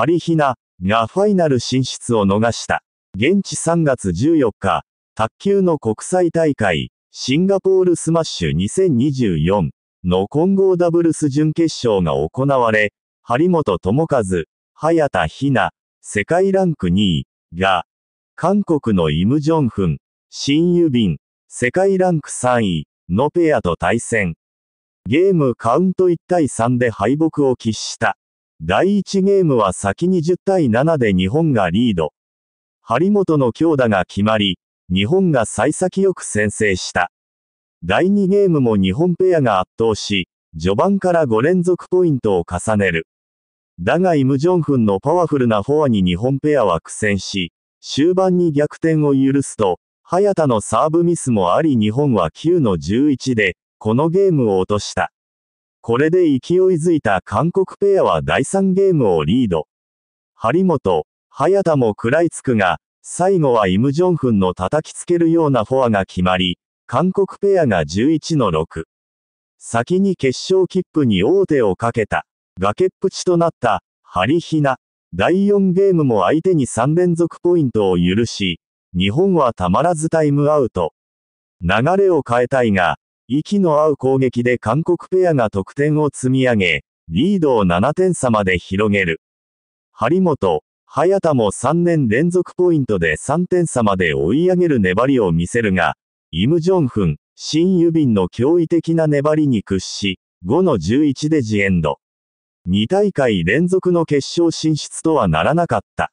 ハリヒナがファイナル進出を逃した。現地3月14日、卓球の国際大会、シンガポールスマッシュ2024の混合ダブルス準決勝が行われ、張本智和、早田ひな、世界ランク2位が、韓国のイム・ジョンフン、新ユビン、世界ランク3位のペアと対戦。ゲームカウント1対3で敗北を喫した。第1ゲームは先に10対7で日本がリード。張本の強打が決まり、日本が幸先よく先制した。第2ゲームも日本ペアが圧倒し、序盤から5連続ポイントを重ねる。だがイム・ジョンフンのパワフルなフォアに日本ペアは苦戦し、終盤に逆転を許すと、早田のサーブミスもあり日本は9の11で、このゲームを落とした。これで勢いづいた韓国ペアは第3ゲームをリード。張本、早田も食らいつくが、最後はイム・ジョンフンの叩きつけるようなフォアが決まり、韓国ペアが11の6。先に決勝切符に王手をかけた、崖っぷちとなった、ハリヒナ。第4ゲームも相手に3連続ポイントを許し、日本はたまらずタイムアウト。流れを変えたいが、息の合う攻撃で韓国ペアが得点を積み上げ、リードを7点差まで広げる。張本、早田も3年連続ポイントで3点差まで追い上げる粘りを見せるが、イム・ジョンフン、シン・ユビンの驚異的な粘りに屈し、5の11でジエンド。2大会連続の決勝進出とはならなかった。